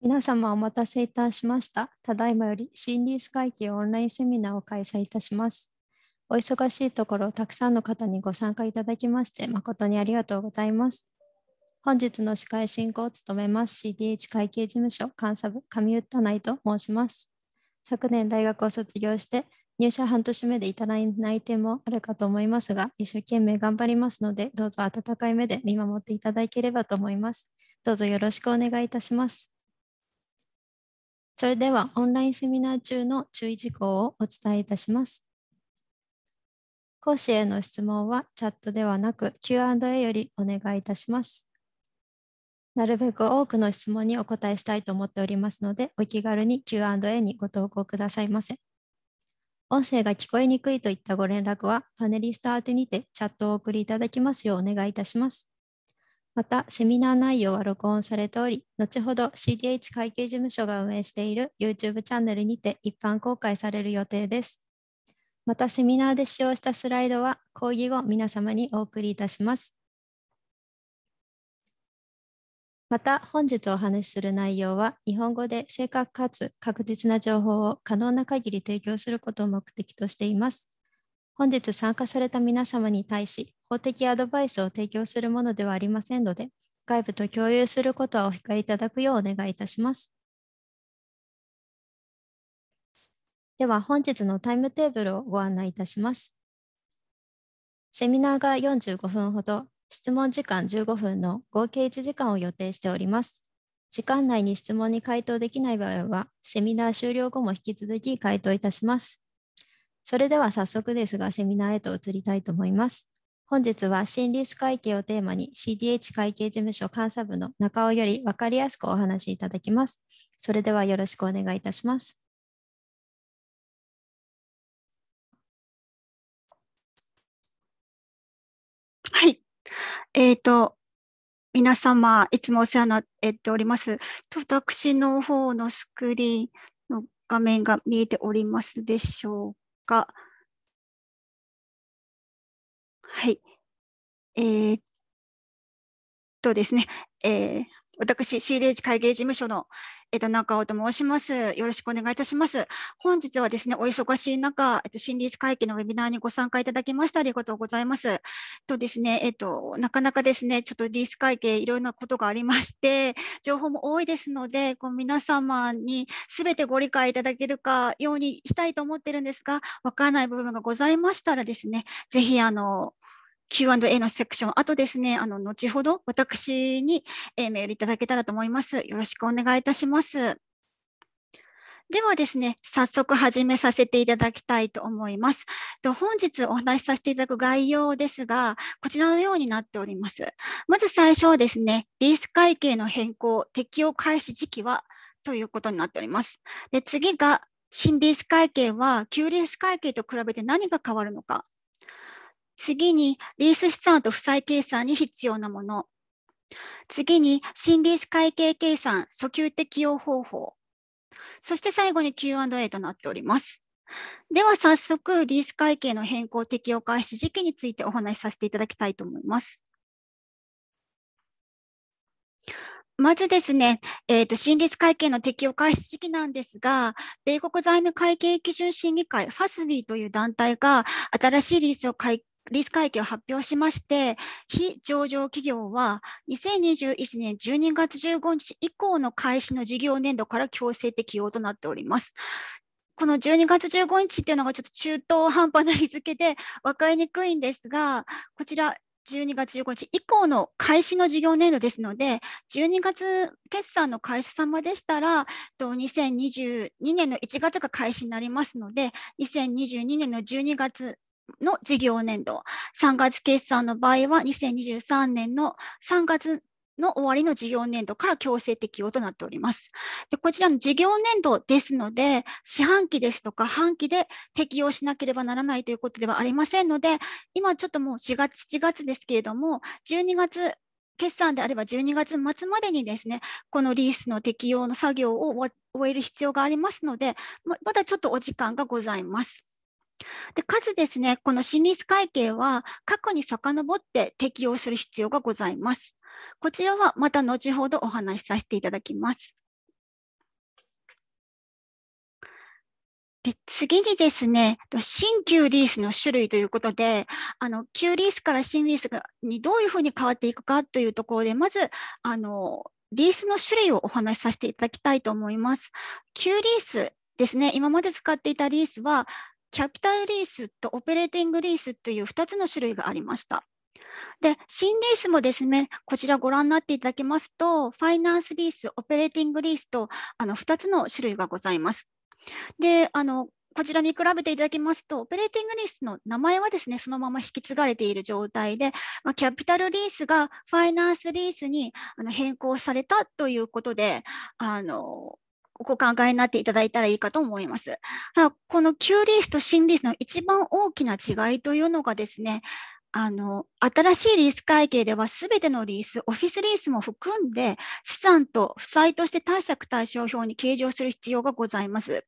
皆様お待たせいたしました。ただいまより心理ス会議オンラインセミナーを開催いたします。お忙しいところ、たくさんの方にご参加いただきまして、誠にありがとうございます。本日の司会進行を務めます CDH 会計事務所監査部上 u t t 内と申します。昨年大学を卒業して、入社半年目でいただいた内定もあるかと思いますが、一生懸命頑張りますので、どうぞ温かい目で見守っていただければと思います。どうぞよろしくお願いいたします。それではオンラインセミナー中の注意事項をお伝えいたします。講師への質問はチャットではなく Q&A よりお願いいたします。なるべく多くの質問にお答えしたいと思っておりますので、お気軽に Q&A にご投稿くださいませ。音声が聞こえにくいといったご連絡は、パネリスト宛てにてチャットをお送りいただきますようお願いいたします。また、セミナー内容は録音されており、後ほど CDH 会計事務所が運営している YouTube チャンネルにて一般公開される予定です。また、セミナーで使用したスライドは講義後皆様にお送りいたします。また本日お話しする内容は日本語で正確かつ確実な情報を可能な限り提供することを目的としています。本日参加された皆様に対し、法的アドバイスを提供するものではありませんので、外部と共有することはお控えいただくようお願いいたします。では、本日のタイムテーブルをご案内いたします。セミナーが45分ほど、質問時間15分の合計1時間を予定しております。時間内に質問に回答できない場合は、セミナー終了後も引き続き回答いたします。それでは早速ですが、セミナーへと移りたいと思います。本日は心理ス会計をテーマに CDH 会計事務所監査部の中尾より分かりやすくお話しいただきます。それではよろしくお願いいたします。はい。えっ、ー、と、皆様、いつもお世話になっております。私の方のスクリーンの画面が見えておりますでしょうか。はい。えー、っとですね、えー、私、CDH 会計事務所の、枝中尾と申します。よろしくお願いいたします。本日はですね、お忙しい中、えっと、新立会議のウェビナーにご参加いただきましてありがとうございます。とですね、えっと、なかなかですね、ちょっとリース会計いろいろなことがありまして、情報も多いですので、こう皆様に全てご理解いただけるかようにしたいと思ってるんですが、わからない部分がございましたらですね、ぜひあの、Q&A のセクション、あとですね、あの、後ほど私にメールいただけたらと思います。よろしくお願いいたします。ではですね、早速始めさせていただきたいと思います。本日お話しさせていただく概要ですが、こちらのようになっております。まず最初はですね、リース会計の変更、適用開始時期はということになっております。で次が、新リース会計は旧リース会計と比べて何が変わるのか次に、リース資産と負債計算に必要なもの。次に、新リース会計計算、訴求適用方法。そして最後に Q&A となっております。では早速、リース会計の変更適用開始時期についてお話しさせていただきたいと思います。まずですね、えっ、ー、と、新ス会計の適用開始時期なんですが、米国財務会計基準審議会、ファスビーという団体が新しいリースを改リース会計を発表しまして、非上場企業は2021年12月15日以降の開始の事業年度から強制適用となっております。この12月15日っていうのがちょっと中途半端な日付で分かりにくいんですが、こちら12月15日以降の開始の事業年度ですので、12月決算の開始様でしたら、2022年の1月が開始になりますので、2022年の12月の事業年度、3月決算の場合は2023年の3月の終わりの事業年度から強制適用となっております。でこちらの事業年度ですので、四半期ですとか半期で適用しなければならないということではありませんので、今ちょっともう4月、7月ですけれども、12月決算であれば12月末までにですね、このリースの適用の作業を終える必要がありますので、まだちょっとお時間がございます。でかつですね、この心理会計は過去に遡って適用する必要がございます。こちらはまた後ほどお話しさせていただきます。で次にですね、新旧リースの種類ということで、あの旧リースから新リースにどういうふうに変わっていくかというところで、まずあのリースの種類をお話しさせていただきたいと思います。旧リースですね、今まで使っていたリースは、キャピタルリースとオペレーティングリースという2つの種類がありました。で、新リースもですね、こちらご覧になっていただきますと、ファイナンスリース、オペレーティングリースとあの2つの種類がございます。で、あのこちら見比べていただきますと、オペレーティングリースの名前はですね、そのまま引き継がれている状態で、まあ、キャピタルリースがファイナンスリースにあの変更されたということで、あのお考えになっていただいたらいいかと思います。この Q リースと新リースの一番大きな違いというのがですね、あの新しいリース会計では全てのリース、オフィスリースも含んで資産と負債として貸借対象表に計上する必要がございます。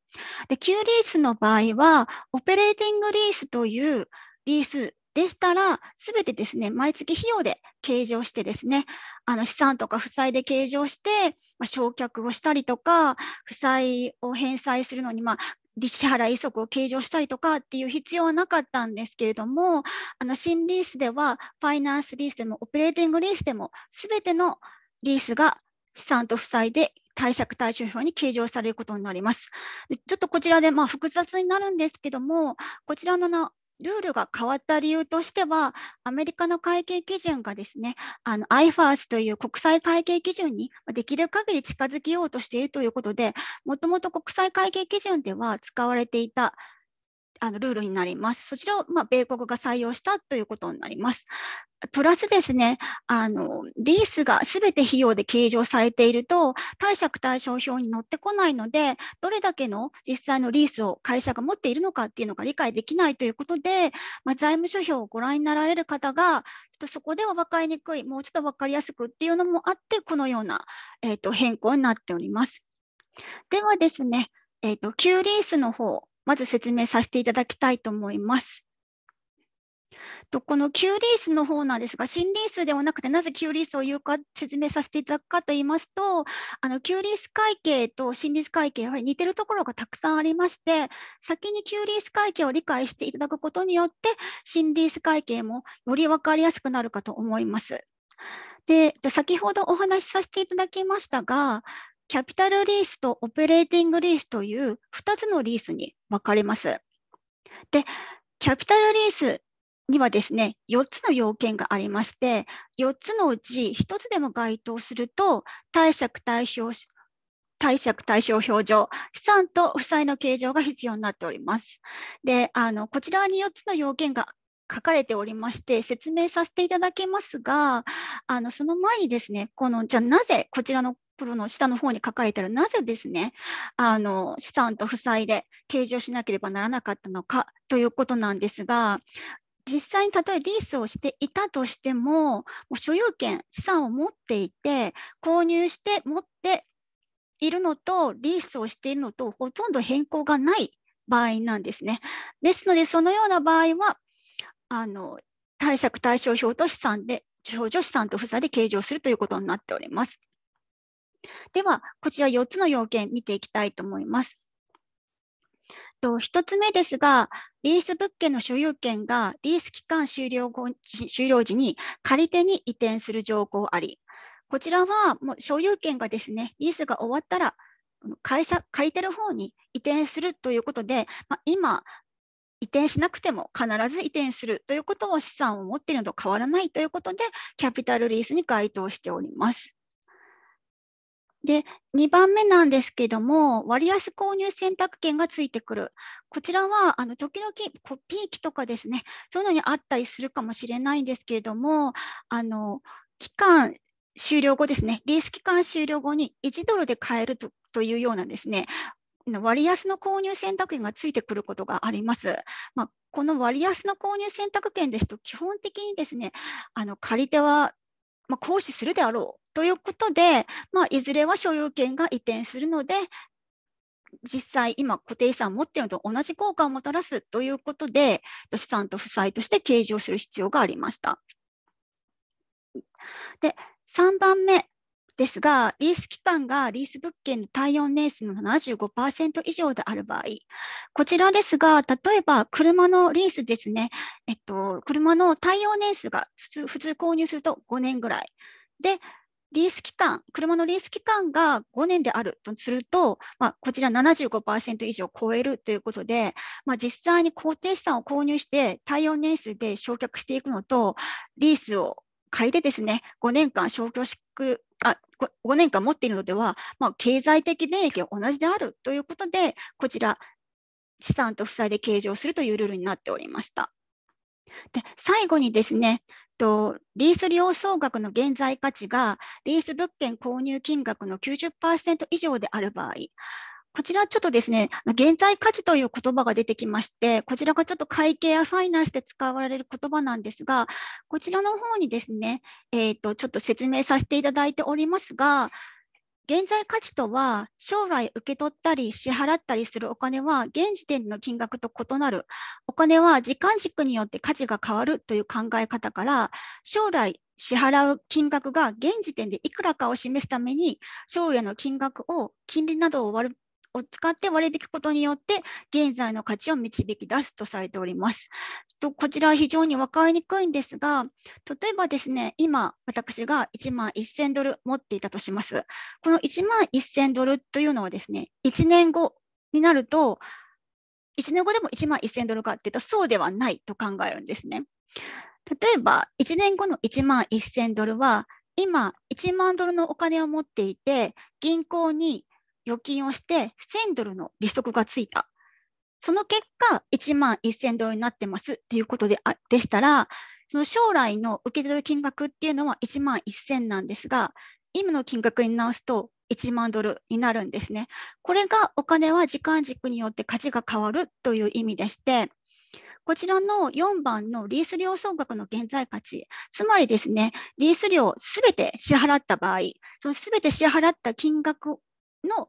で、旧リースの場合は、オペレーティングリースというリースでしたら、すべてですね、毎月費用で計上してですね、あの資産とか負債で計上して、まあ、償却をしたりとか、負債を返済するのに、まあ、支払い則を計上したりとかっていう必要はなかったんですけれども、あの新リースでは、ファイナンスリースでもオペレーティングリースでも、すべてのリースが資産と負債で貸借対照表に計上されることになります。ちょっとこちらでまあ複雑になるんですけども、こちらのルールが変わった理由としては、アメリカの会計基準がですね、あの IFRS という国際会計基準にできる限り近づけようとしているということで、もともと国際会計基準では使われていたあのルールになります。そちらを、まあ、米国が採用したということになります。プラスですね、あの、リースが全て費用で計上されていると、貸借対照表に載ってこないので、どれだけの実際のリースを会社が持っているのかっていうのが理解できないということで、まあ、財務諸表をご覧になられる方が、ちょっとそこでは分かりにくい、もうちょっと分かりやすくっていうのもあって、このような、えーと、変更になっております。ではですね、えーと、と旧リースの方まず説明させていただきたいと思います。とこの Q リースの方なんですが、新リースではなくて、なぜーリースを言うか説明させていただくかと言いますと、あのーリース会計と新リース会計、やはり似てるところがたくさんありまして、先にーリース会計を理解していただくことによって、新リース会計もより分かりやすくなるかと思います。で先ほどお話しさせていただきましたが、キャピタルリースとオペレーティングリースという2つのリースに分かれます。で、キャピタルリースにはですね、4つの要件がありまして、4つのうち1つでも該当すると、貸借対表、貸借対照表上、資産と負債の計上が必要になっております。で、あの、こちらに4つの要件が書かれておりまして説明させていただきますがあのその前にですねこのじゃあなぜこちらのプロの下の方に書かれてるなぜですねあの資産と負債で計上しなければならなかったのかということなんですが実際に例えばリースをしていたとしてももう所有権資産を持っていて購入して持っているのとリースをしているのとほとんど変更がない場合なんですね。ですのでそのような場合はあの貸借対照表と資産で、少女資産と負債で計上するということになっております。では、こちら4つの要件見ていきたいと思います。1つ目ですが、リース物件の所有権がリース期間終了後終了時に借り手に移転する条項あり、こちらはもう所有権がですね、リースが終わったら会社、借りてる方に移転するということで、まあ、今、移転しなくても必ず移転するということを資産を持っているのと変わらないということで、キャピタルリースに該当しております。で、2番目なんですけども、割安購入選択権がついてくる。こちらは、あの、時々、ピーキとかですね、そういうのにあったりするかもしれないんですけれども、あの、期間終了後ですね、リース期間終了後に1ドルで買えるとというようなですね、割安の購入選択権がついてくることがあります。まあ、この割安の購入選択権ですと、基本的にですね、あの借り手は、ま行使するであろうということで、まあ、いずれは所有権が移転するので、実際今固定資産を持っているのと同じ効果をもたらすということで、資産と負債として計上する必要がありました。で3番目ですが、リース期間がリース物件の耐用年数の75%以上である場合、こちらですが、例えば車のリースですね、えっと、車の耐用年数が普通普通購入すると5年ぐらい。で、リース期間、車のリース期間が5年であるとすると、まあ、こちら75%以上超えるということで、まあ、実際に固定資産を購入して耐用年数で償却していくのと、リースを借りてですね、5年間償却あ 5, 年間持っているのでは、まあ、経済的利益は同じであるということで、こちら、資産と負債で計上するというルールになっておりました。で最後にですね、とリース利用総額の現在価値がリース物件購入金額の90%以上である場合、こちらちょっとですね、現在価値という言葉が出てきまして、こちらがちょっと会計やファイナンスで使われる言葉なんですが、こちらの方にですね、えっ、ー、と、ちょっと説明させていただいておりますが、現在価値とは、将来受け取ったり支払ったりするお金は、現時点の金額と異なる。お金は時間軸によって価値が変わるという考え方から、将来支払う金額が現時点でいくらかを示すために、将来の金額を金利などを割るを使って割り引くことによって現在の価値を導き出すとされております。とこちらは非常に分かりにくいんですが、例えばですね、今私が1万1000ドル持っていたとします。この1万1000ドルというのはですね、1年後になると、1年後でも1万1000ドルかっていうとそうではないと考えるんですね。例えば1年後の1万1000ドルは今1万ドルのお金を持っていて銀行に預金をして1000ドルの利息がついた。その結果、1万1000ドルになってますっていうことであでしたら、その将来の受け取る金額っていうのは1万1000なんですが、今の金額に直すと1万ドルになるんですね。これがお金は時間軸によって価値が変わるという意味でして、こちらの4番のリース料総額の現在価値、つまりですね、リース料すべて支払った場合、そのすべて支払った金額の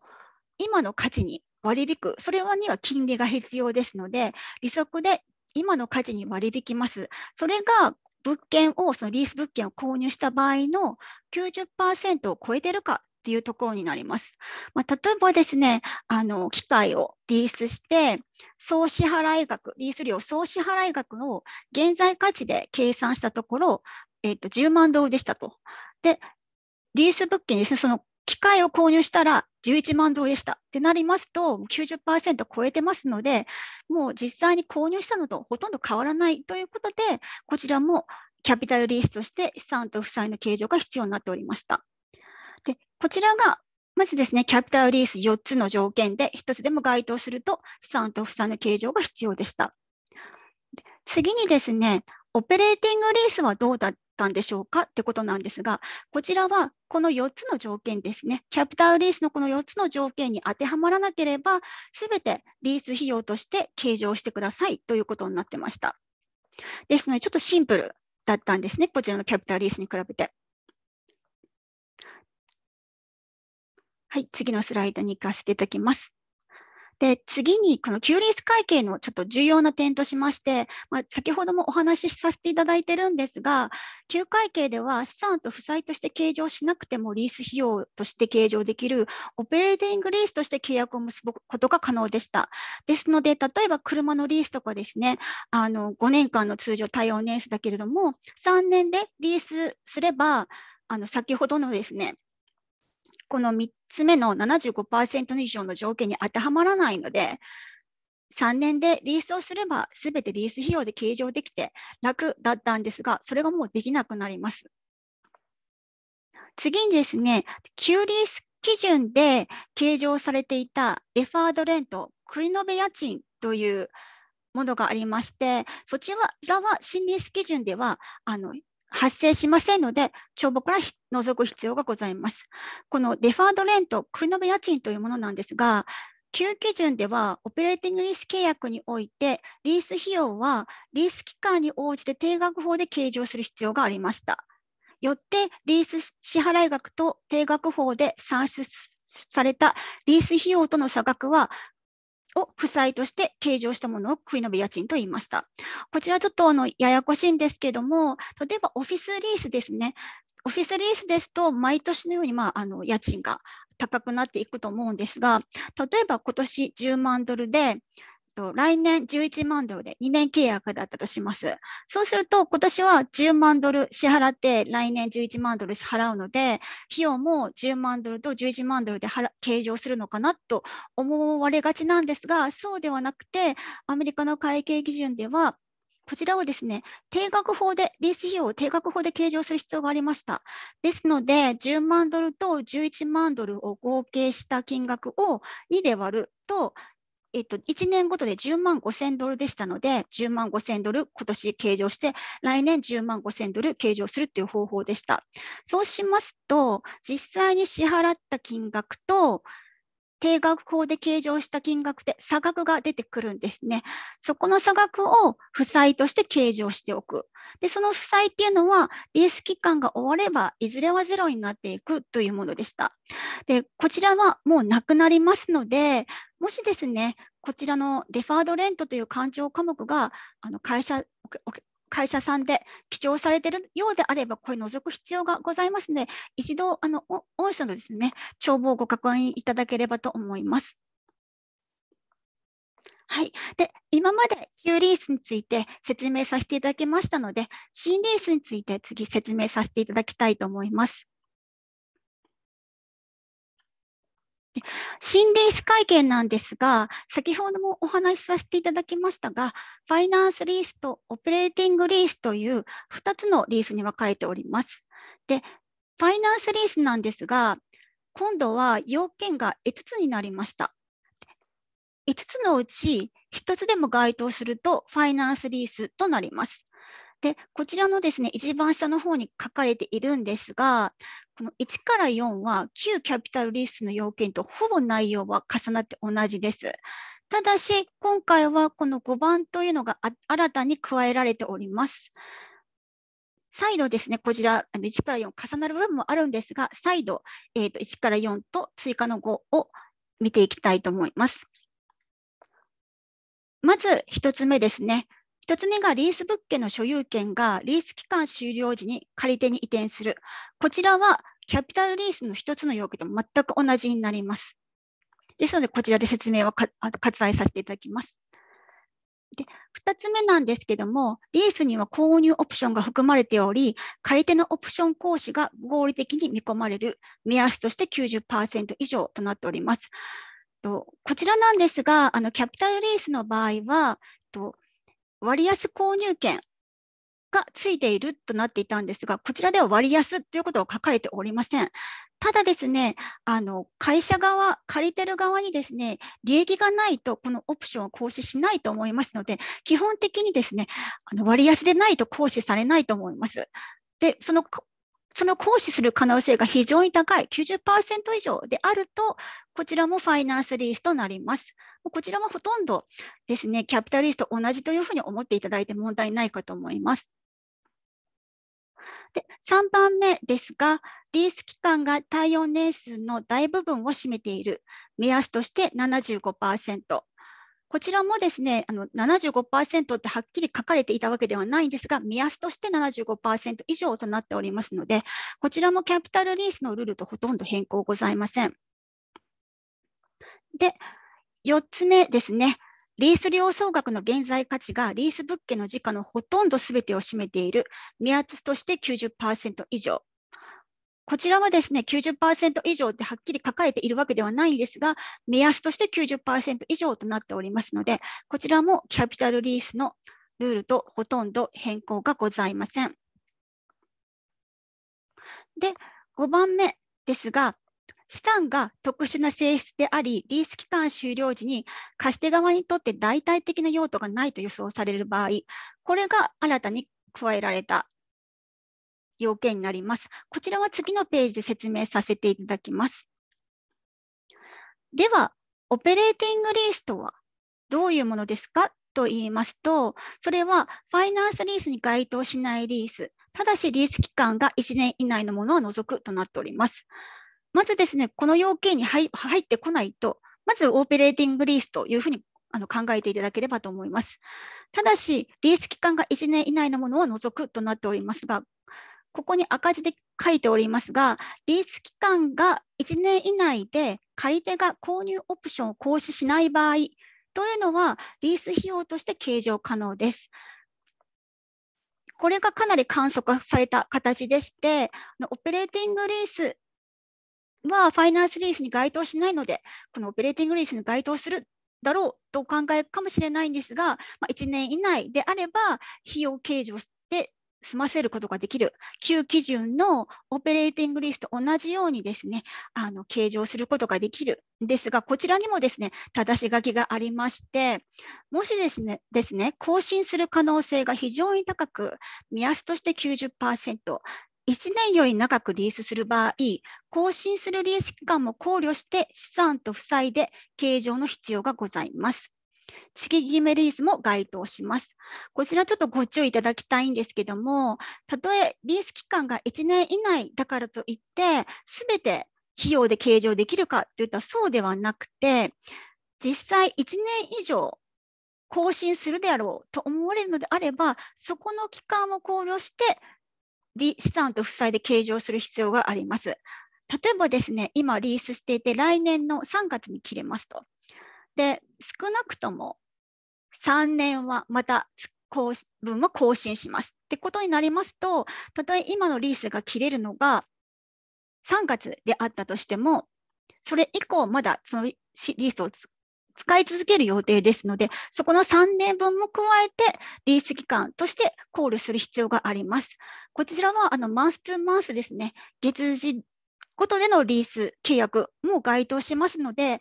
今の価値に割り引く、それには金利が必要ですので、利息で今の価値に割り引きます。それが物件を、そのリース物件を購入した場合の90%を超えてるかっていうところになります。まあ、例えばですね、あの機械をリースして、総支払額、リース料総支払額を現在価値で計算したところ、えと10万ドルでしたと。で、リース物件ですね、その機械を購入したら11万ドルでしたってなりますと90%超えてますのでもう実際に購入したのとほとんど変わらないということでこちらもキャピタルリースとして資産と負債の計上が必要になっておりました。でこちらがまずですね、キャピタルリース4つの条件で1つでも該当すると資産と負債の計上が必要でした。次にですね、オペレーティングリースはどうだったんでしょうかってことなんですが、こちらはこの4つの条件ですね、キャピタルリースのこの4つの条件に当てはまらなければ、すべてリース費用として計上してくださいということになってました。ですので、ちょっとシンプルだったんですね、こちらのキャピタルリースに比べて。はい、次のスライドに行かせていただきます。で、次に、このキューリース会計のちょっと重要な点としまして、まあ、先ほどもお話しさせていただいてるんですが、旧会計では資産と負債として計上しなくてもリース費用として計上できるオペレーティングリースとして契約を結ぶことが可能でした。ですので、例えば車のリースとかですね、あの5年間の通常対応年数だけれども、3年でリースすれば、あの先ほどのですね、この3つ目の75%以上の条件に当てはまらないので、3年でリースをすれば、すべてリース費用で計上できて楽だったんですが、それがもうできなくなります。次にですね、旧リース基準で計上されていたデファードレント、繰り延べ家賃というものがありまして、そちらは新リース基準ではあの発生しませんので、帳簿から除く必要がございます。このデファードレント、国り延家賃というものなんですが、旧基準ではオペレーティングリース契約において、リース費用はリース期間に応じて定額法で計上する必要がありました。よって、リース支払額と定額法で算出されたリース費用との差額はを負債として計上したものを繰り延べ家賃と言いました。こちらちょっとあのややこしいんですけども、例えばオフィスリースですね。オフィスリースですと、毎年のように、まあ、あの家賃が高くなっていくと思うんですが、例えば今年10万ドルで、と、来年11万ドルで2年契約だったとします。そうすると、今年は10万ドル支払って、来年11万ドル支払うので、費用も10万ドルと11万ドルで計上するのかなと思われがちなんですが、そうではなくて、アメリカの会計基準では、こちらをですね、定額法で、リース費用を定額法で計上する必要がありました。ですので、10万ドルと11万ドルを合計した金額を2で割ると、えっと、1年ごとで10万5000ドルでしたので、10万5000ドル今年計上して、来年10万5000ドル計上するという方法でした。そうしますと、実際に支払った金額と、定額法で計上した金額で差額が出てくるんですね。そこの差額を負債として計上しておく。で、その負債っていうのは、リース期間が終われば、いずれはゼロになっていくというものでした。で、こちらはもうなくなりますので、もしですね、こちらのデファードレントという勘定科目が、あの会社、会社さんで記帳されているようであれば、これ除く必要がございますので、一度、あの、御社のですね、帳簿をご確認いただければと思います。はい。で、今まで旧リースについて説明させていただきましたので、新リースについて次説明させていただきたいと思います。新リース会見なんですが、先ほどもお話しさせていただきましたが、ファイナンスリースとオペレーティングリースという2つのリースに分かれております。で、ファイナンスリースなんですが、今度は要件が5つになりました。5つのうち1つでも該当するとファイナンスリースとなります。で、こちらのですね、一番下の方に書かれているんですが、この1から4は旧キャピタルリストの要件とほぼ内容は重なって同じです。ただし、今回はこの5番というのが新たに加えられております。再度ですね、こちら1から4重なる部分もあるんですが、再度、えー、と1から4と追加の5を見ていきたいと思います。まず1つ目ですね。1つ目がリース物件の所有権がリース期間終了時に借り手に移転する。こちらはキャピタルリースの1つの要件と全く同じになります。ですので、こちらで説明は割愛させていただきます。で2つ目なんですけども、リースには購入オプションが含まれており、借り手のオプション行使が合理的に見込まれる目安として90%以上となっております。とこちらなんですが、あのキャピタルリースの場合は、と割安購入券がついているとなっていたんですが、こちらでは割安ということは書かれておりません。ただですね、あの会社側、借りてる側にですね、利益がないと、このオプションを行使しないと思いますので、基本的にですね、あの割安でないと行使されないと思います。で、そのその行使する可能性が非常に高い90%以上であると、こちらもファイナンスリースとなります。こちらはほとんどですね、キャピタリスト同じというふうに思っていただいて問題ないかと思います。で3番目ですが、リース期間が耐用年数の大部分を占めている目安として75%。こちらもですね、あの75%ってはっきり書かれていたわけではないんですが、目安として75%以上となっておりますので、こちらもキャピタルリースのルールとほとんど変更ございません。で、4つ目ですね。リース料総額の現在価値がリース物件の時価のほとんど全てを占めている目安として90%以上こちらはですね、90%以上ってはっきり書かれているわけではないんですが、目安として90%以上となっておりますので、こちらもキャピタルリースのルールとほとんど変更がございません。で、5番目ですが、資産が特殊な性質であり、リース期間終了時に貸し手側にとって代替的な用途がないと予想される場合、これが新たに加えられた要件になります。こちらは次のページで説明させていただきます。では、オペレーティングリースとはどういうものですかと言いますと、それはファイナンスリースに該当しないリース、ただしリース期間が1年以内のものを除くとなっております。まずですね、この要件に入ってこないと、まずオペレーティングリースというふうにあの考えていただければと思います。ただし、リース期間が1年以内のものを除くとなっておりますが、ここに赤字で書いておりますが、リース期間が1年以内で借り手が購入オプションを行使しない場合というのは、リース費用として計上可能です。これがかなり簡素化された形でして、オペレーティングリースはファイナンスリースに該当しないので、このオペレーティングリースに該当するだろうとお考えかもしれないんですが、ま1年以内であれば、費用計上して済ませることができる旧基準のオペレーティングリスト同じようにですね、あの計上することができるんですが、こちらにもですね、正し書きがありまして、もしですね、ですね更新する可能性が非常に高く、目安として90%、1年より長くリースする場合、更新するリース期間も考慮して資産と負債で計上の必要がございます。次ギリースも該当します。こちらちょっとご注意いただきたいんですけども、たとえリース期間が1年以内だからといって、すべて費用で計上できるかといったそうではなくて、実際1年以上更新するであろうと思われるのであれば、そこの期間を考慮して、資産と負債で計上する必要があります。例えばですね、今リースしていて、来年の3月に切れますと。少なくとも3年はまた分も更新しますってことになりますとたとえ今のリースが切れるのが3月であったとしてもそれ以降まだそのリースを使い続ける予定ですのでそこの3年分も加えてリース期間として考慮する必要があります。こちらはあのマンス2マンスですね月次ごとでのリース契約も該当しますので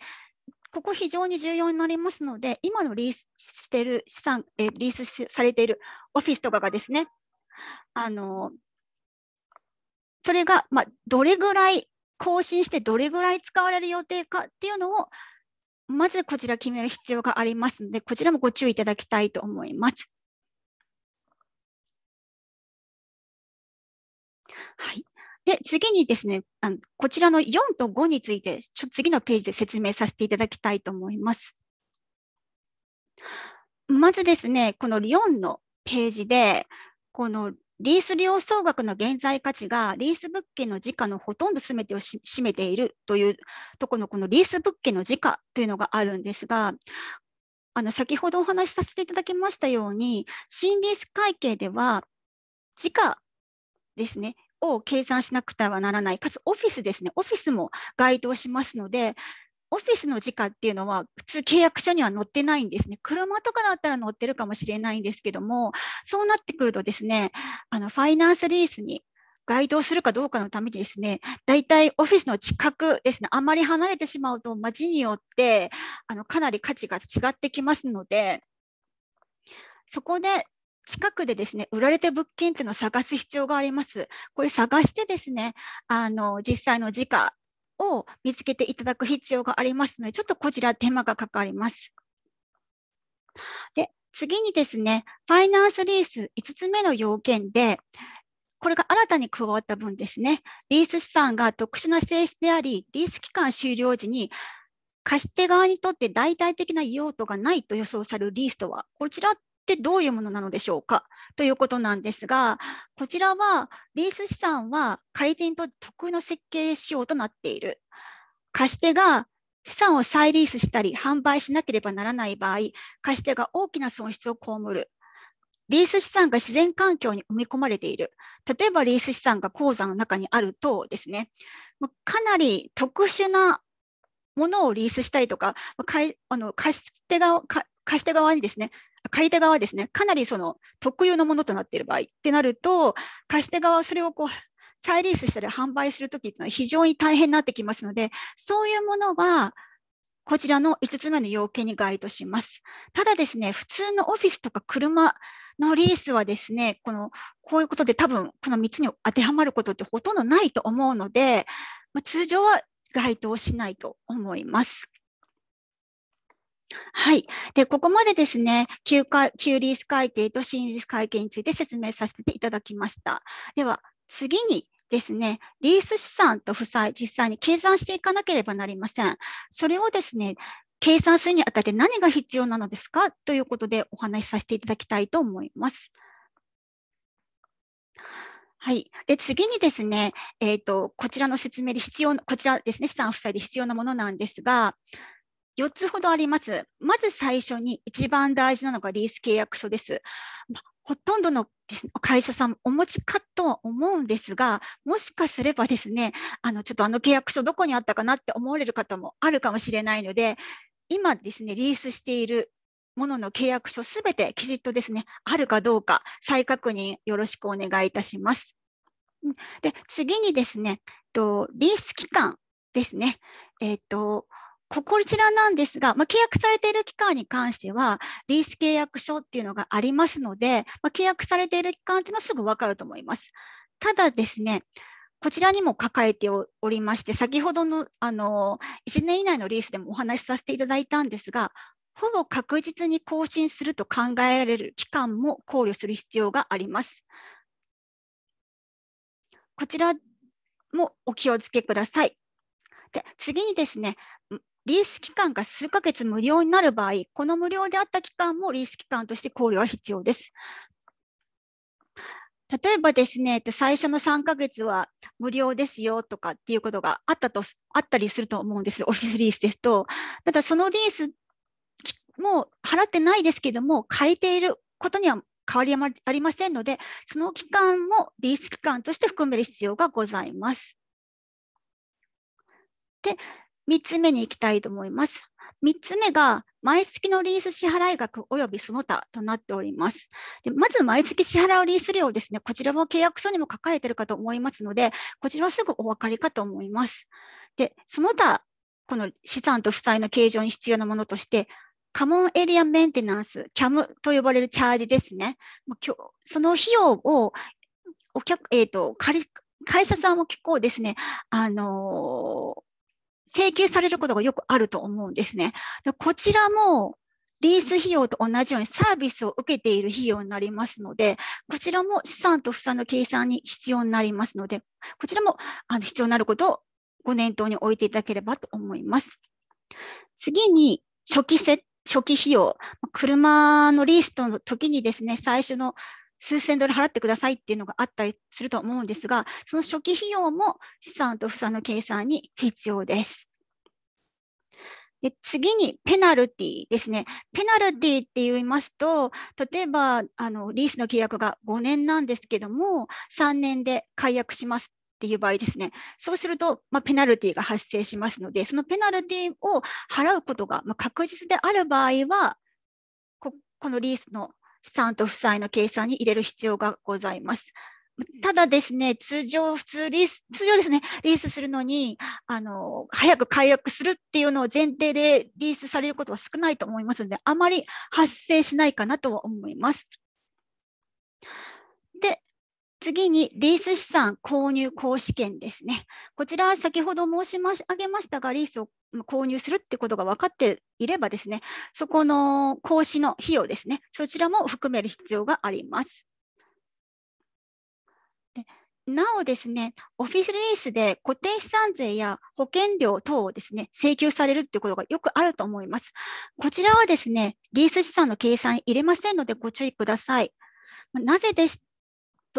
ここ非常に重要になりますので、今のリースしてる資産、えリースされているオフィスとかがですね、あのそれが、まあ、どれぐらい更新してどれぐらい使われる予定かっていうのを、まずこちら決める必要がありますので、こちらもご注意いただきたいと思います。はい。で、次にですね、あのこちらの4と5について、ちょ次のページで説明させていただきたいと思います。まずですね、この4のページで、このリース利用総額の現在価値がリース物件の時価のほとんど全てを占めているというところのこのリース物件の時価というのがあるんですが、あの先ほどお話しさせていただきましたように、新リース会計では時価ですね、を計算しなくてはならない、かつオフィスですね、オフィスも該当しますので、オフィスの時価っていうのは普通契約書には載ってないんですね。車とかだったら載ってるかもしれないんですけども、そうなってくるとですね、あのファイナンスリースに該当するかどうかのためにですね、大体オフィスの近くですね、あまり離れてしまうと街によってあのかなり価値が違ってきますので、そこで近くでですね、売られて物件っていうのを探す必要があります。これ探してですね、あの、実際の時価を見つけていただく必要がありますので、ちょっとこちら手間がかかります。で、次にですね、ファイナンスリース5つ目の要件で、これが新たに加わった分ですね、リース資産が特殊な性質であり、リース期間終了時に貸し手側にとって代替的な用途がないと予想されるリースとは、こちらってどういうものなのでしょうかということなんですが、こちらはリース資産は借り手にとって得意の設計仕様となっている。貸し手が資産を再リースしたり販売しなければならない場合、貸し手が大きな損失を被る。リース資産が自然環境に埋め込まれている。例えばリース資産が口座の中にあるとですね、かなり特殊なものをリースしたりとか、かあの貸し手が貸し手側にですね、借り手側ですね、かなりその特有のものとなっている場合ってなると、貸し手側はそれをこう再リースしたり販売するときっていうのは非常に大変になってきますので、そういうものは、こちらの5つ目の要件に該当します。ただですね、普通のオフィスとか車のリースはですね、この、こういうことで多分、この3つに当てはまることってほとんどないと思うので、まあ、通常は該当しないと思います。はい。で、ここまでですね、旧リース会計と新リース会計について説明させていただきました。では、次にですね、リース資産と負債、実際に計算していかなければなりません。それをですね、計算するにあたって何が必要なのですかということでお話しさせていただきたいと思います。はい。で、次にですね、えっ、ー、と、こちらの説明で必要な、こちらですね、資産負債で必要なものなんですが、4つほどあります。まず最初に一番大事なのがリース契約書です。ほとんどの会社さんお持ちかとは思うんですが、もしかすればですね、あのちょっとあの契約書どこにあったかなって思われる方もあるかもしれないので、今ですね、リースしているものの契約書すべてきちっとですね、あるかどうか再確認よろしくお願いいたします。で次にですね、リース期間ですね。えっ、ー、とこちらなんですが、まあ、契約されている期間に関しては、リース契約書っていうのがありますので、まあ、契約されている期間っていうのはすぐわかると思います。ただですね、こちらにも書かれておりまして、先ほどのあの1年以内のリースでもお話しさせていただいたんですが、ほぼ確実に更新すると考えられる期間も考慮する必要があります。こちらもお気をつけください。で次にですね、リース期間が数ヶ月無料になる場合、この無料であった期間もリース期間として考慮は必要です。例えばですね、最初の3ヶ月は無料ですよとかっていうことがあったとあったりすると思うんです、オフィスリースですと。ただ、そのリースも払ってないですけども、借りていることには変わりありませんので、その期間もリース期間として含める必要がございます。で、3つ目に行きたいと思います。3つ目が、毎月のリース支払額及びその他となっております。でまず、毎月支払うリース料ですね、こちらは契約書にも書かれているかと思いますので、こちらはすぐお分かりかと思います。で、その他、この資産と負債の計上に必要なものとして、カモンエリアメンテナンス、CAM と呼ばれるチャージですね。その費用をお客、えーと、と会社さんも結構ですね、あのー請求されることがよくあると思うんですね。こちらもリース費用と同じようにサービスを受けている費用になりますので、こちらも資産と負債の計算に必要になりますので、こちらもあの必要になることをご念頭に置いていただければと思います。次に、初期せ初期費用。車のリースの時にですね、最初の数千ドル払ってくださいっていうのがあったりすると思うんですが、その初期費用も資産と負債の計算に必要です。で次にペナルティですね。ペナルティって言いますと、例えばあのリースの契約が5年なんですけども、3年で解約しますっていう場合ですね。そうすると、まあ、ペナルティが発生しますので、そのペナルティを払うことが、まあ、確実である場合はこ、このリースの資産と負債の計算に入れる必要がございます。ただですね、通常、普通リース、通常ですね、リースするのに、あの、早く解約するっていうのを前提でリースされることは少ないと思いますので、あまり発生しないかなとは思います。次に、リース資産購入行使権ですね。こちら、先ほど申し上げましたが、リースを購入するってことが分かっていればですね、そこの行使の費用ですね、そちらも含める必要があります。なおですね、オフィスリースで固定資産税や保険料等をですね、請求されるということがよくあると思います。こちらはですね、リース資産の計算入れませんのでご注意ください。なぜです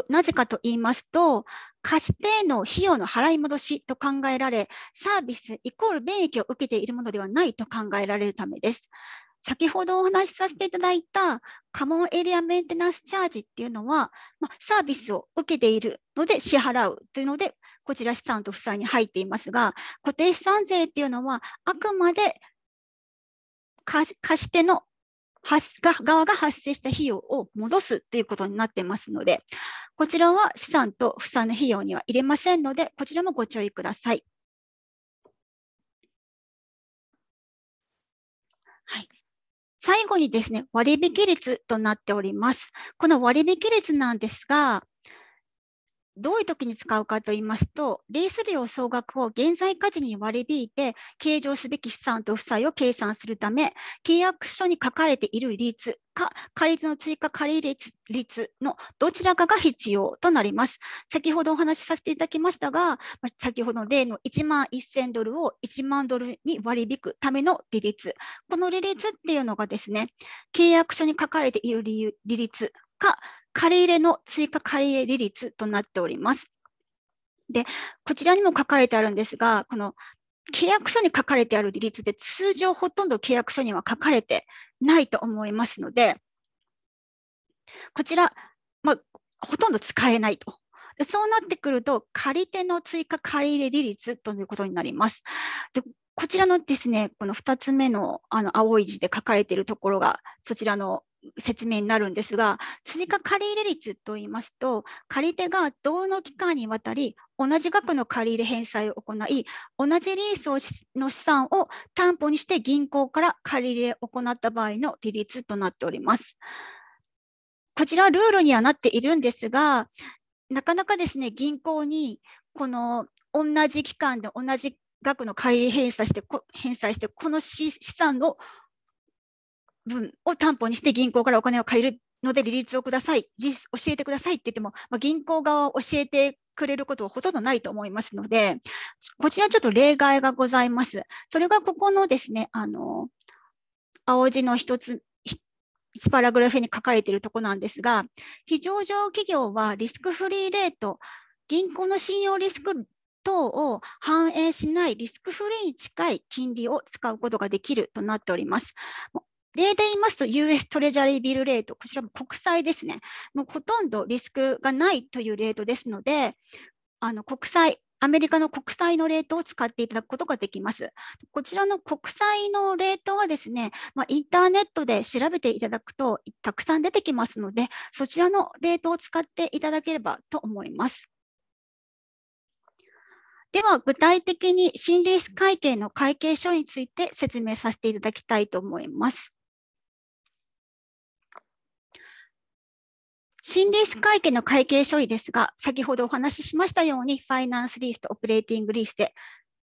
なぜかと言いますと、貸しての費用の払い戻しと考えられ、サービスイコール便益を受けているものではないと考えられるためです。先ほどお話しさせていただいたカモンエリアメンテナンスチャージっていうのは、まあ、サービスを受けているので支払うというので、こちら資産と負債に入っていますが、固定資産税っていうのは、あくまで貸し手の発が側が発生した費用を戻すということになってますので、こちらは資産と負債の費用には入れませんので、こちらもご注意ください。はい、最後にですね、割引率となっております。この割引率なんですが、どういう時に使うかと言いますと、レース料総額を現在価値に割り引いて、計上すべき資産と負債を計算するため、契約書に書かれている率か、借りの追加借り率率のどちらかが必要となります。先ほどお話しさせていただきましたが、先ほどの例の1万1000ドルを1万ドルに割り引くための利率。この利率っていうのがですね、契約書に書かれている利率か、借り入れの追加借り入れ利率となっております。で、こちらにも書かれてあるんですが、この契約書に書かれてある利率で通常ほとんど契約書には書かれてないと思いますので、こちら、まあ、ほとんど使えないと。そうなってくると、借り手の追加借り入れ利率ということになります。でこちらのですね、この2つ目のあの青い字で書かれているところが、そちらの説明になるんですが追加借入率といいますと借り手が同の期間にわたり同じ額の借入返済を行い同じリースの資産を担保にして銀行から借り入れを行った場合の利率となっております。こちらルールにはなっているんですがなかなかですね銀行にこの同じ期間で同じ額の借り返済して、返済して、この資産を分を担保にして銀行からお金を借りるので利率をください、教えてくださいって言っても、まあ、銀行側を教えてくれることはほとんどないと思いますので、こちらちょっと例外がございます。それがここのですね、あの、青字の一つ、一パラグラフに書かれているところなんですが、非常上企業はリスクフリーレート、銀行の信用リスク等を反映しないリスクフリーに近い金利を使うことができるとなっております。例で言いますと、US トレジャリービルレート、こちらも国債ですね。もうほとんどリスクがないというレートですので、あの国債、アメリカの国債のレートを使っていただくことができます。こちらの国債のレートはですね、まあ、インターネットで調べていただくとたくさん出てきますので、そちらのレートを使っていただければと思います。では、具体的に新リース会計の会計書について説明させていただきたいと思います。新リース会計の会計処理ですが、先ほどお話ししましたように、ファイナンスリースとオペレーティングリースで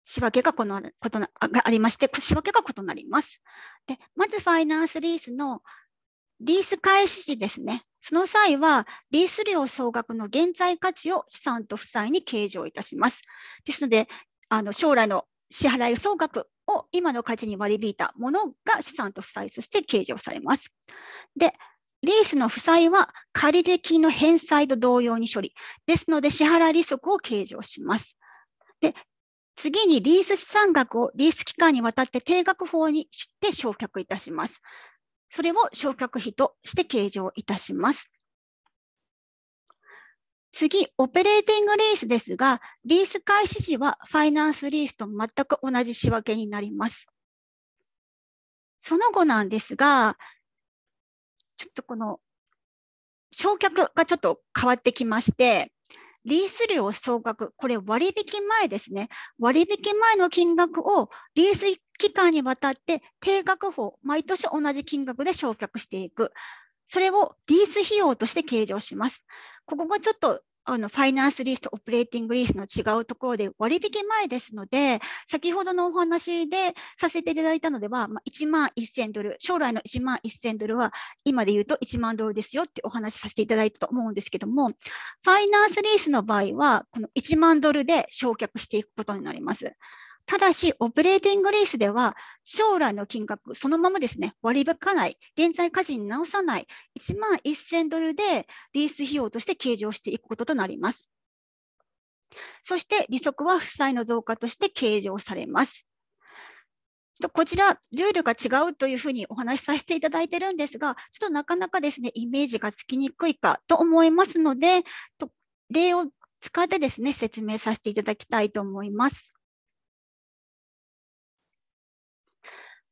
仕分けがこのことがありまして、仕分けが異なります。でまず、ファイナンスリースのリース開始時ですね。その際は、リース料総額の現在価値を資産と負債に計上いたします。ですので、あの将来の支払い総額を今の価値に割り引いたものが資産と負債として計上されます。で、リースの負債は借入金の返済と同様に処理。ですので、支払利息を計上します。で、次にリース資産額をリース期間にわたって定額法にして償却いたします。それを償却費として計上いたします。次、オペレーティングリースですが、リース開始時はファイナンスリースと全く同じ仕分けになります。その後なんですが、ちょっとこの、焼却がちょっと変わってきまして、リース料総額、これ割引前ですね。割引前の金額をリース期間にわたって定額法、毎年同じ金額で償却していく。それをリース費用として計上します。ここがちょっとあのファイナンスリースとオペレーティングリースの違うところで割引前ですので、先ほどのお話でさせていただいたのでは、まあ、1万1000ドル、将来の1万1000ドルは今で言うと1万ドルですよってお話しさせていただいたと思うんですけども、ファイナンスリースの場合は、この1万ドルで焼却していくことになります。ただし、オペレーティングレースでは、将来の金額、そのままですね、割り引かない、現在価値に直さない、1万1000ドルでリース費用として計上していくこととなります。そして、利息は負債の増加として計上されます。ちょっとこちら、ルールが違うというふうにお話しさせていただいてるんですが、ちょっとなかなかですね、イメージがつきにくいかと思いますので、例を使ってですね、説明させていただきたいと思います。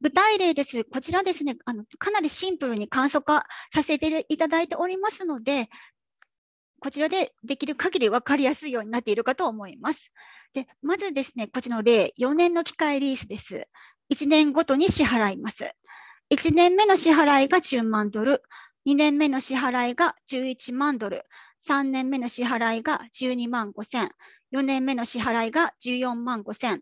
具体例です。こちらですね、あのかなりシンプルに簡素化させていただいておりますので、こちらでできる限り分かりやすいようになっているかと思います。でまずですね、こちらの例、4年の機械リースです。1年ごとに支払います。1年目の支払いが10万ドル、2年目の支払いが11万ドル、3年目の支払いが12万5千、4年目の支払いが14万5千、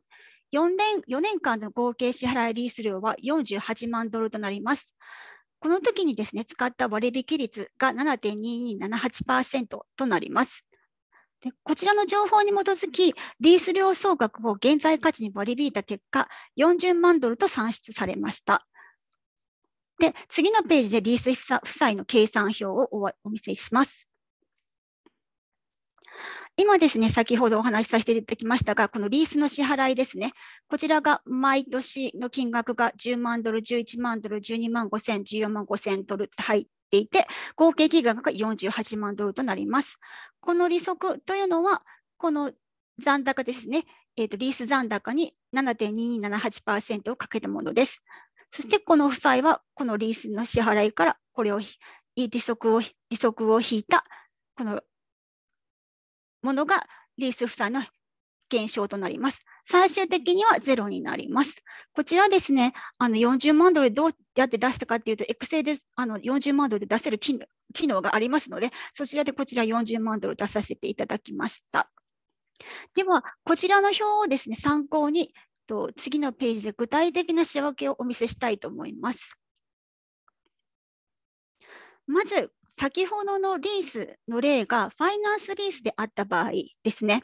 4年 ,4 年間の合計支払いリース料は48万ドルとなります。この時にですね、使った割引率が7.2278%となります。でこちらの情報に基づき、リース料総額を現在価値に割り引いた結果、40万ドルと算出されました。で、次のページでリース負債の計算表をお見せします。今ですね、先ほどお話しさせていただきましたが、このリースの支払いですね、こちらが毎年の金額が10万ドル、11万ドル、12万5千、14万5千ドルって入っていて、合計金額が48万ドルとなります。この利息というのは、この残高ですね、えー、とリース残高に7.2278%をかけたものです。そしてこの負債は、このリースの支払いから、これを利息を、利息を引いた、このものがリース負債の減少となります。最終的にはゼロになります。こちらですね、あの40万ドルどうやって出したかっていうと、エクセであの40万ドルで出せる機能がありますので、そちらでこちら40万ドル出させていただきました。では、こちらの表をですね、参考に、と次のページで具体的な仕分けをお見せしたいと思います。まず、先ほどのリースの例がファイナンスリースであった場合ですね。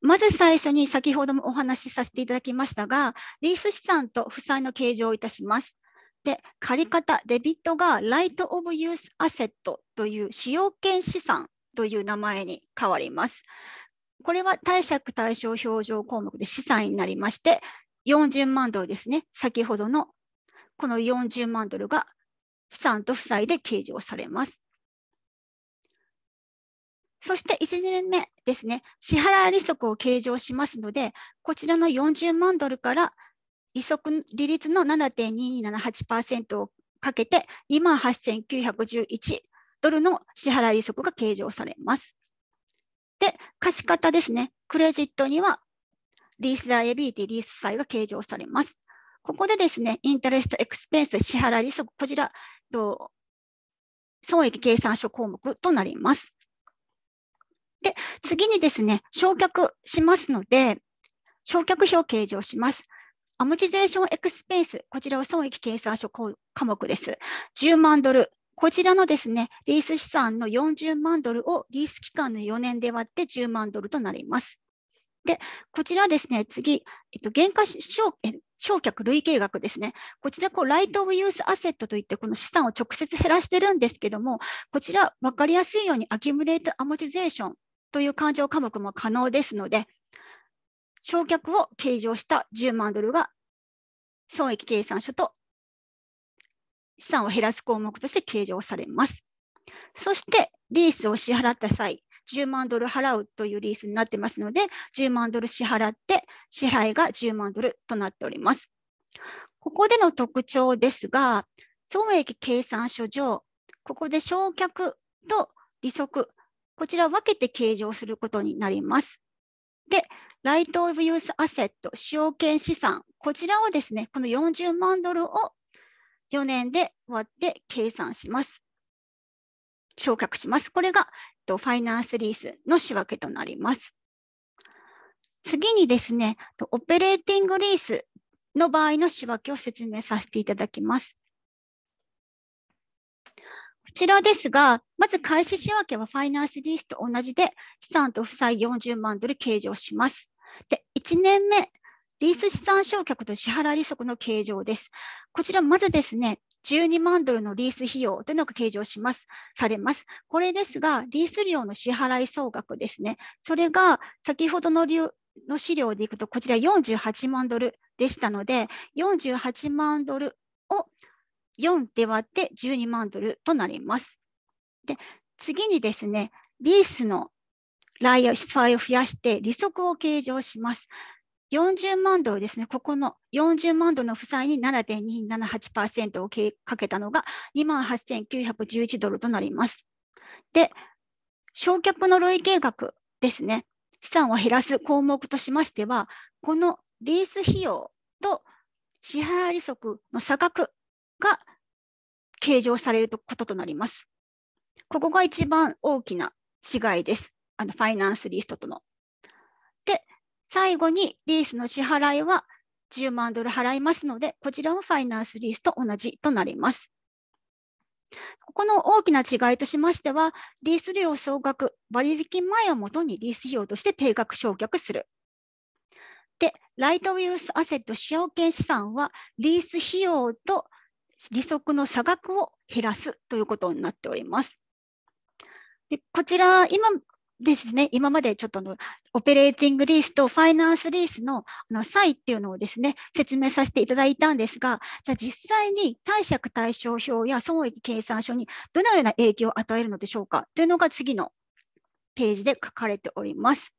まず最初に先ほどもお話しさせていただきましたが、リース資産と負債の計上をいたします。で、借方、デビットがライトオブユースアセットという使用権資産という名前に変わります。これは貸借対照表情項目で資産になりまして、40万ドルですね、先ほどのこの40万ドルが資産と負債で計上されます。そして1年目ですね、支払利息を計上しますので、こちらの40万ドルから利息利率の7.2278%をかけて28,911ドルの支払利息が計上されます。で、貸方ですね、クレジットにはリースライビリティ、リース債が計上されます。ここでですね、インタレストエクスペンス支払利息、こちら、損益計算書項目となります。で、次にですね、焼却しますので、焼却費を計上します。アムチゼーションエクスペンス、こちらは損益計算書科目です。10万ドル、こちらのですね、リース資産の40万ドルをリース期間の4年で割って10万ドルとなります。で、こちらですね、次、えっと、減価償、焼却累計額ですね。こちら、こう、ライトオブユースアセットといって、この資産を直接減らしてるんですけども、こちら、わかりやすいように、アキュムレートアモチゼーションという勘定科目も可能ですので、焼却を計上した10万ドルが、損益計算書と資産を減らす項目として計上されます。そして、リースを支払った際、10万ドル払うというリースになってますので、10万ドル支払って、支払いが10万ドルとなっております。ここでの特徴ですが、損益計算書上、ここで償却と利息、こちらを分けて計上することになります。で、ライトオブユースアセット、使用権資産、こちらをですね、この40万ドルを4年で割って計算します。償却します。これがファイナンスリースの仕分けとなります。次にですね、オペレーティングリースの場合の仕分けを説明させていただきます。こちらですが、まず開始仕分けはファイナンスリースと同じで、資産と負債40万ドル計上します。で、1年目、リース資産償却と支払い利息の計上です。こちら、まずですね、12万ドルのリース費用というのが計上します、されます。これですが、リース料の支払い総額ですね。それが先ほどのの資料でいくと、こちら48万ドルでしたので、48万ドルを4で割って12万ドルとなります。で、次にですね、リースのライファイを増やして利息を計上します。40万ドルですね、ここの40万ドルの負債に7.278%をかけたのが28,911ドルとなります。で、焼却の累計額ですね、資産を減らす項目としましては、このリース費用と支払利息の差額が計上されることとなります。ここが一番大きな違いです。あのファイナンスリストとの。最後にリースの支払いは10万ドル払いますので、こちらもファイナンスリースと同じとなります。ここの大きな違いとしましては、リース料総額、割引前をもとにリース費用として定額償却する。で、ライトウィウスアセット使用権資産は、リース費用と利息の差額を減らすということになっております。でこちら、今ですね、今までちょっとのオペレーティングリースとファイナンスリースのあの差異っていうのをですね、説明させていただいたんですが、じゃあ実際に貸借対照表や損益計算書にどのような影響を与えるのでしょうかというのが次のページで書かれております。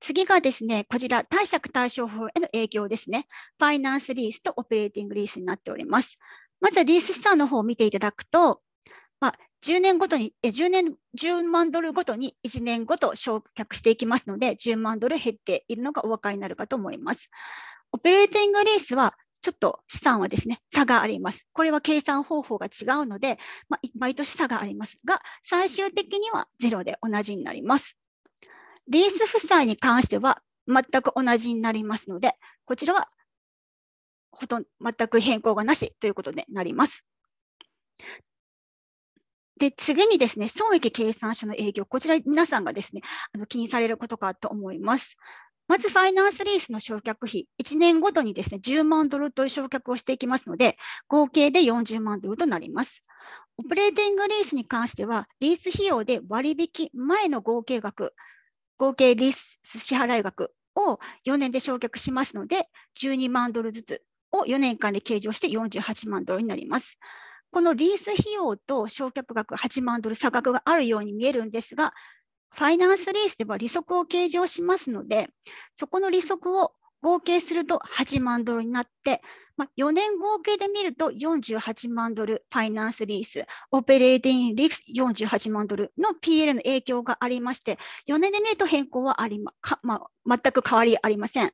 次がですね、こちら、貸借対照表への影響ですね。ファイナンスリースとオペレーティングリースになっております。まずリース資産の方を見ていただくと、まあ、10年ごとに、え10年、10万ドルごとに1年ごと償却していきますので、10万ドル減っているのがお分かりになるかと思います。オペレーティングリースは、ちょっと資産はですね、差があります。これは計算方法が違うので、まあ、毎年差がありますが、最終的にはゼロで同じになります。リース負債に関しては、全く同じになりますので、こちらはほとんど全く変更がなしということになります。で、次にですね、損益計算書の営業、こちら皆さんがですね、あの気にされることかと思います。まず、ファイナンスリースの償却費、1年ごとにですね、10万ドルという償却をしていきますので、合計で40万ドルとなります。オペレーティングリースに関しては、リース費用で割引前の合計額、合計リース支払い額を4年で償却しますので、12万ドルずつを4年間で計上して48万ドルになります。このリース費用と償却額8万ドル差額があるように見えるんですが、ファイナンスリースでは利息を計上しますので、そこの利息を合計すると8万ドルになって、まあ、4年合計で見ると48万ドルファイナンスリース、オペレーディングリス48万ドルの PL の影響がありまして、4年で見ると変更はありま、まあ、全く変わりありません。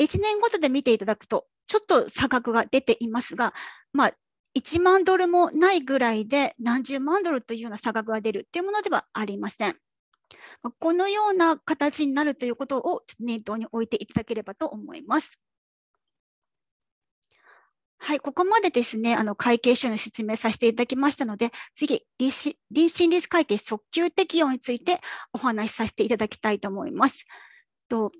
1年ごとで見ていただくと、ちょっと差額が出ていますが、まあ、1万ドルもないぐらいで何十万ドルというような差額が出るというものではありません。このような形になるということを念頭に置いていただければと思います。はい、ここまでですね、あの会計書の説明させていただきましたので、次、臨審ス会計訴急適用についてお話しさせていただきたいと思います。と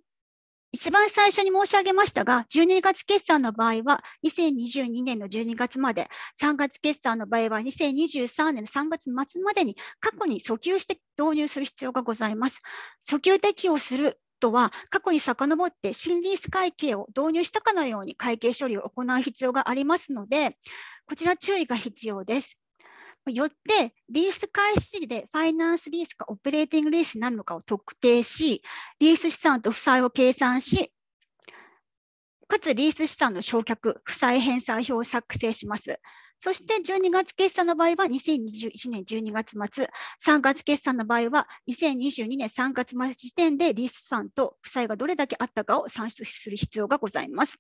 一番最初に申し上げましたが、12月決算の場合は、2022年の12月まで、3月決算の場合は、2023年の3月末までに過去に訴求して導入する必要がございます。訴求適用するとは、過去に遡って新リース会計を導入したかのように会計処理を行う必要がありますので、こちら注意が必要です。よってリース開始時でファイナンスリースかオペレーティングリースになるのかを特定し、リース資産と負債を計算し、かつリース資産の償却、負債返済表を作成します。そして12月決算の場合は2021年12月末、3月決算の場合は2022年3月末時点でリース資産と負債がどれだけあったかを算出する必要がございます。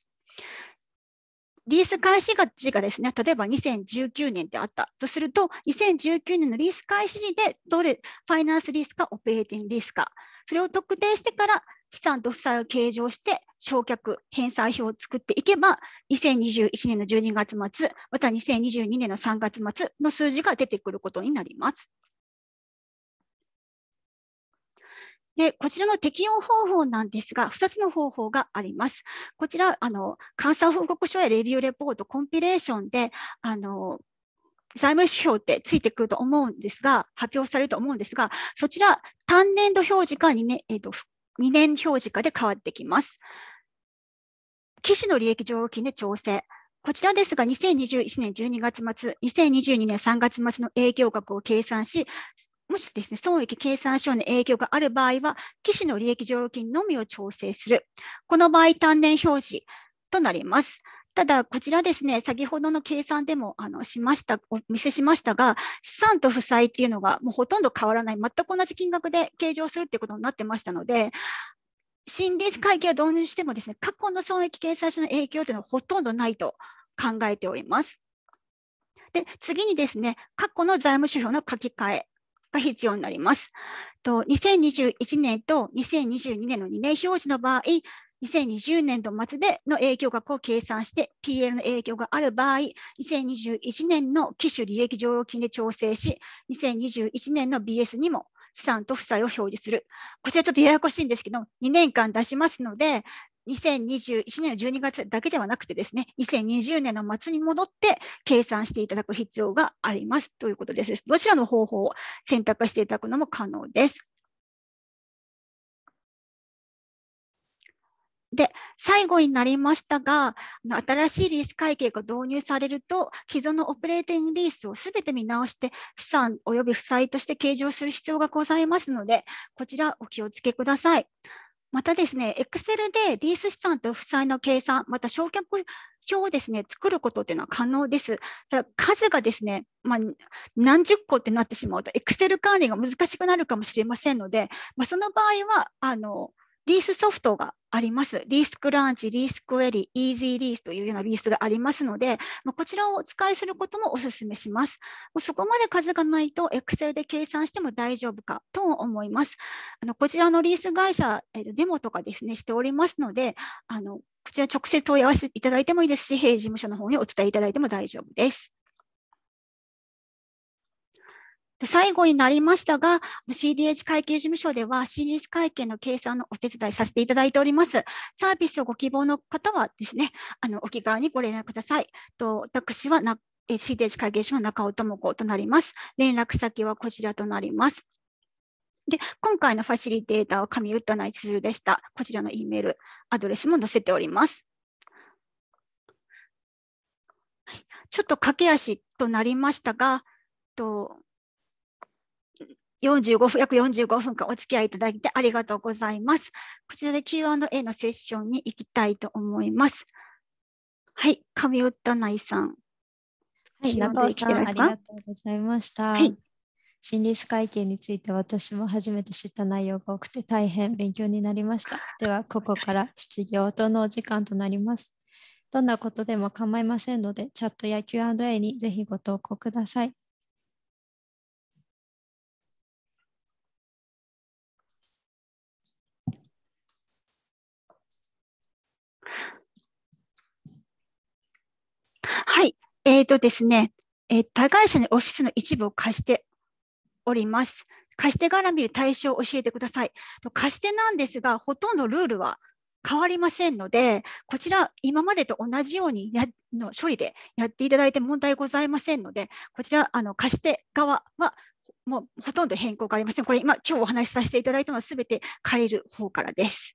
リース開始時がですね、例えば2019年であったとすると、2019年のリース開始時で、どれ、ファイナンスリスかオペレーティングリスか、それを特定してから資産と負債を計上して、償却、返済表を作っていけば、2021年の12月末、また2022年の3月末の数字が出てくることになります。で、こちらの適用方法なんですが、2つの方法があります。こちら、あの、監査報告書やレビューレポート、コンピレーションで、あの、財務指標ってついてくると思うんですが、発表されると思うんですが、そちら、単年度表示か2年、えっ、と、2年表示かで変わってきます。機種の利益剰余金で調整。こちらですが、2021年12月末、2022年3月末の営業額を計算し、もしですね、損益計算書に影響がある場合は、機種の利益剰余金のみを調整する。この場合、単年表示となります。ただ、こちらですね、先ほどの計算でもあのしました、お見せしましたが、資産と負債っていうのがもうほとんど変わらない、全く同じ金額で計上するっていうことになってましたので、新リース会計を導入してもですね、過去の損益計算書の影響というのはほとんどないと考えております。で、次にですね、過去の財務指標の書き換え。が必要になります。と2021年と2022年の2年表示の場合、2020年度末での影響額を計算して PL の影響がある場合、2021年の機種利益剰余金で調整し、2021年の BS にも資産と負債を表示する。こちらちょっとややこしいんですけど、2年間出しますので、2021年の12月だけではなくてですね、2020年の末に戻って計算していただく必要がありますということです。どちらの方法を選択していただくのも可能です。で、最後になりましたが、新しいリース会計が導入されると、既存のオペレーティングリースをすべて見直して、資産及び負債として計上する必要がございますので、こちらお気をつけください。またですね、Excel でリース資産と負債の計算、また償却表をですね、作ることっていうのは可能です。ただ数がですね、まあ、何十個ってなってしまうと、Excel 管理が難しくなるかもしれませんので、まあ、その場合は、あの、リースソフトがあります。リースクランチ、リースクエリ、イージーリースというようなリースがありますので、まあ、こちらをお使いすることもお勧めします。もうそこまで数がないと Excel で計算しても大丈夫かと思います。あのこちらのリース会社、デモとかですね、しておりますので、あのこちら直接問い合わせていただいてもいいですし、弊事務所の方にお伝えいただいても大丈夫です。最後になりましたが、CDH 会計事務所では、新立会計の計算のお手伝いさせていただいております。サービスをご希望の方はですね、あのお気軽にご連絡ください。と私はな CDH 会計士の中尾智子となります。連絡先はこちらとなります。で、今回のファシリテーターは上歌内千鶴でした。こちらの E メールアドレスも載せております。ちょっと駆け足となりましたが、と45分、約45分間お付き合いいただいてありがとうございます。こちらで Q&A のセッションに行きたいと思います。はい、神尾田内さん。はい、中尾さん、ありがとうございました。はい心理師会見について私も初めて知った内容が多くて大変勉強になりました。では、ここから質疑応答のお時間となります。どんなことでも構いませんので、チャットや Q&A にぜひご投稿ください。はい。えっ、ー、とですね、えー、他会社にオフィスの一部を貸しております。貸してから見る対象を教えてください。貸してなんですが、ほとんどルールは変わりませんので、こちら、今までと同じようにやの処理でやっていただいて問題ございませんので、こちら、あの貸して側はもうほとんど変更がありません。これ今、今日お話しさせていただいたのは全て借りる方からです。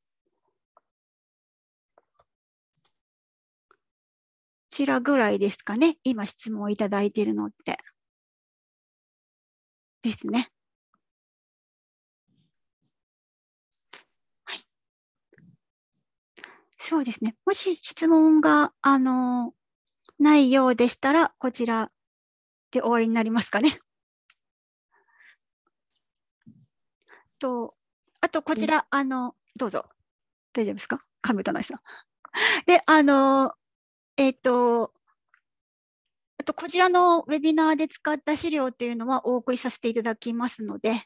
ちらぐらいですかね。今質問をいただいているのって。ですね。はい。そうですね。もし質問が、あの、ないようでしたら、こちらで終わりになりますかね。と、あとこちら、あの、どうぞ。大丈夫ですか神田内さん。で、あの、えっ、ー、と、あとこちらのウェビナーで使った資料というのはお送りさせていただきますので、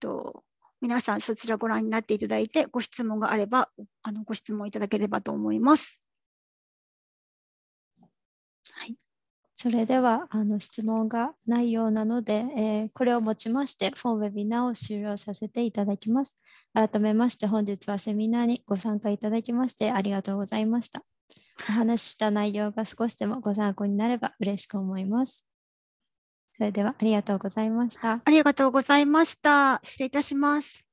と皆さんそちらご覧になっていただいて、ご質問があればあのご質問いただければと思います。はい、それではあの質問がないようなので、えー、これをもちましてフォンウェビナーを終了させていただきます。改めまして本日はセミナーにご参加いただきましてありがとうございました。話した内容が少しでもご参考になれば嬉しく思います。それではありがとうございました。ありがとうございました。失礼いたします。